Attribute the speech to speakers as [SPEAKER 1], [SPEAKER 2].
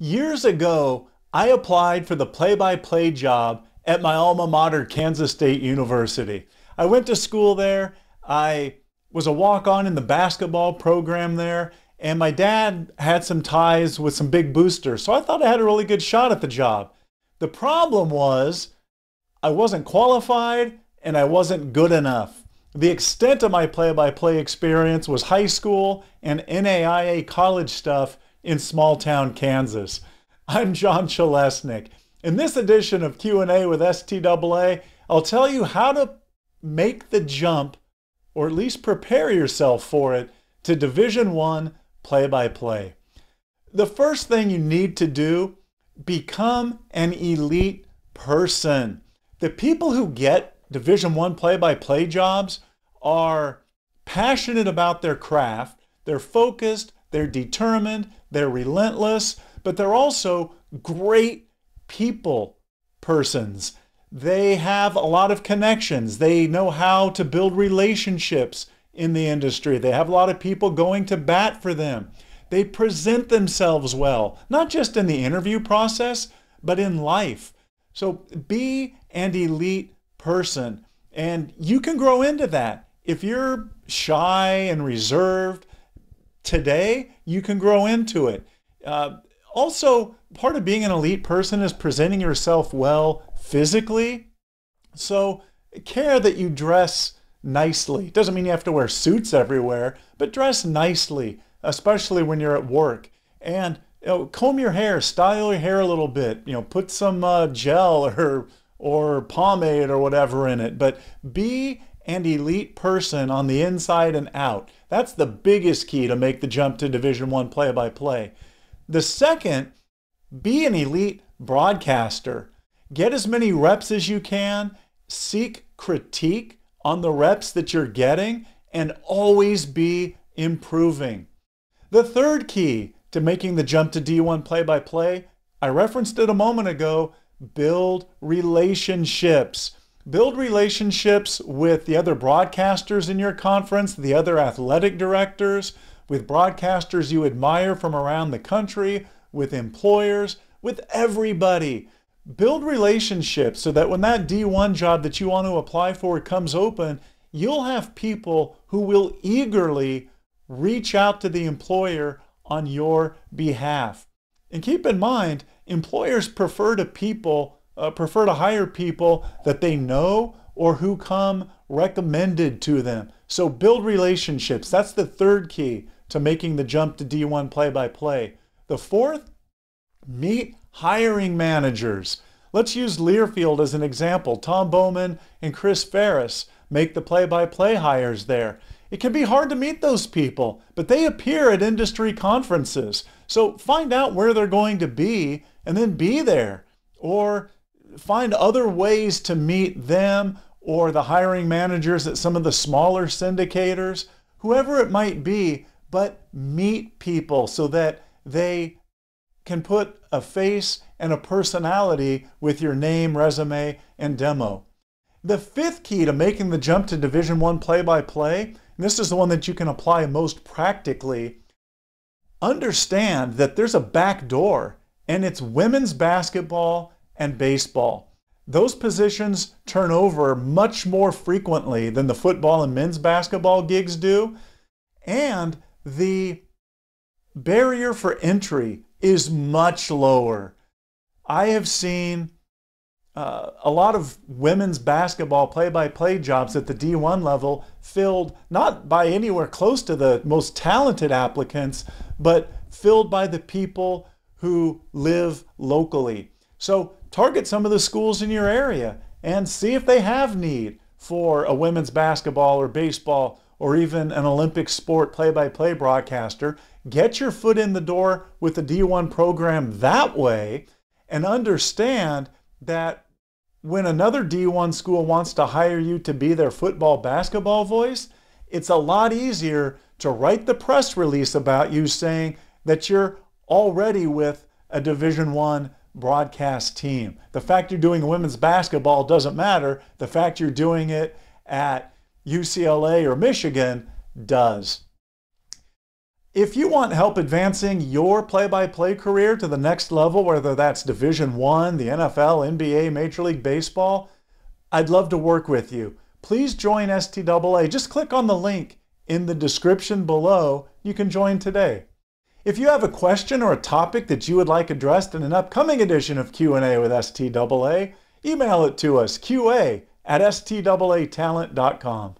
[SPEAKER 1] Years ago, I applied for the play by play job at my alma mater, Kansas State University. I went to school there. I was a walk on in the basketball program there. And my dad had some ties with some big boosters. So I thought I had a really good shot at the job. The problem was I wasn't qualified and I wasn't good enough. The extent of my play by play experience was high school and NAIA college stuff in small town Kansas. I'm John Chalesnik. In this edition of Q&A with STAA, I'll tell you how to make the jump or at least prepare yourself for it to Division 1 play-by-play. The first thing you need to do, become an elite person. The people who get Division 1 play-by-play jobs are passionate about their craft, they're focused, they're determined, they're relentless, but they're also great people persons. They have a lot of connections. They know how to build relationships in the industry. They have a lot of people going to bat for them. They present themselves well, not just in the interview process, but in life. So be an elite person. And you can grow into that. If you're shy and reserved, today, you can grow into it. Uh, also, part of being an elite person is presenting yourself well physically. So care that you dress nicely. Doesn't mean you have to wear suits everywhere, but dress nicely, especially when you're at work. And you know, comb your hair, style your hair a little bit. You know, put some uh, gel or or pomade or whatever in it. But be and elite person on the inside and out. That's the biggest key to make the jump to Division 1 play-by-play. The second, be an elite broadcaster. Get as many reps as you can, seek critique on the reps that you're getting, and always be improving. The third key to making the jump to D1 play-by-play, I referenced it a moment ago, build relationships build relationships with the other broadcasters in your conference, the other athletic directors, with broadcasters you admire from around the country, with employers, with everybody. Build relationships so that when that D1 job that you want to apply for comes open, you'll have people who will eagerly reach out to the employer on your behalf. And keep in mind, employers prefer to people uh, prefer to hire people that they know or who come recommended to them. So build relationships. That's the third key to making the jump to D1 play by play. The fourth, meet hiring managers. Let's use Learfield as an example. Tom Bowman and Chris Ferris make the play by play hires there. It can be hard to meet those people, but they appear at industry conferences. So find out where they're going to be and then be there. Or find other ways to meet them or the hiring managers at some of the smaller syndicators, whoever it might be, but meet people so that they can put a face and a personality with your name, resume, and demo. The fifth key to making the jump to Division 1 play-by-play, this is the one that you can apply most practically, understand that there's a back door and it's women's basketball and baseball. Those positions turn over much more frequently than the football and men's basketball gigs do. And the barrier for entry is much lower. I have seen uh, a lot of women's basketball play-by-play -play jobs at the D1 level filled not by anywhere close to the most talented applicants, but filled by the people who live locally. So target some of the schools in your area and see if they have need for a women's basketball or baseball or even an Olympic sport play by play broadcaster. Get your foot in the door with the D1 program that way and understand that when another D1 school wants to hire you to be their football basketball voice, it's a lot easier to write the press release about you saying that you're already with a Division 1 broadcast team. The fact you're doing women's basketball doesn't matter. The fact you're doing it at UCLA or Michigan does. If you want help advancing your play-by-play career to the next level, whether that's Division 1, the NFL, NBA, Major League Baseball, I'd love to work with you. Please join STAA. Just click on the link in the description below. You can join today. If you have a question or a topic that you would like addressed in an upcoming edition of Q&A with STAA, email it to us, qa at stwatalent.com.